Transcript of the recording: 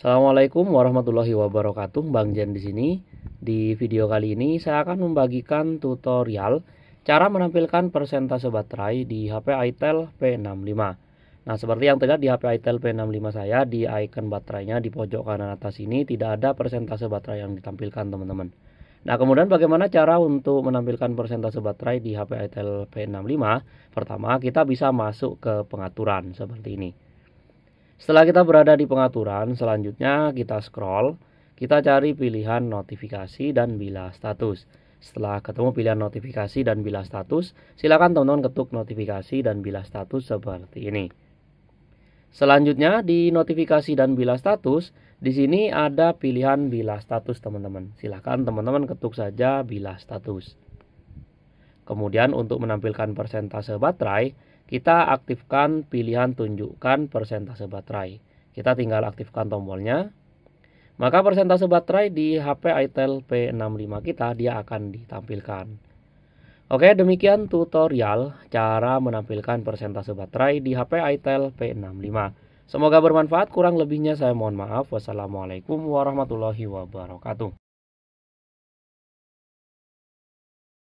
Assalamualaikum warahmatullahi wabarakatuh, Bang Jen di sini. Di video kali ini saya akan membagikan tutorial cara menampilkan persentase baterai di HP itel P65. Nah, seperti yang terlihat di HP itel P65 saya, di icon baterainya di pojok kanan atas ini tidak ada persentase baterai yang ditampilkan, teman-teman. Nah, kemudian bagaimana cara untuk menampilkan persentase baterai di HP itel P65? Pertama, kita bisa masuk ke pengaturan seperti ini. Setelah kita berada di pengaturan, selanjutnya kita scroll, kita cari pilihan notifikasi dan bila status. Setelah ketemu pilihan notifikasi dan bila status, silakan teman-teman ketuk notifikasi dan bila status seperti ini. Selanjutnya di notifikasi dan bila status, di sini ada pilihan bila status teman-teman. Silakan teman-teman ketuk saja bila status. Kemudian untuk menampilkan persentase baterai, kita aktifkan pilihan tunjukkan persentase baterai. Kita tinggal aktifkan tombolnya. Maka persentase baterai di HP Itel P65 kita dia akan ditampilkan. Oke, demikian tutorial cara menampilkan persentase baterai di HP Itel P65. Semoga bermanfaat, kurang lebihnya saya mohon maaf. Wassalamualaikum warahmatullahi wabarakatuh.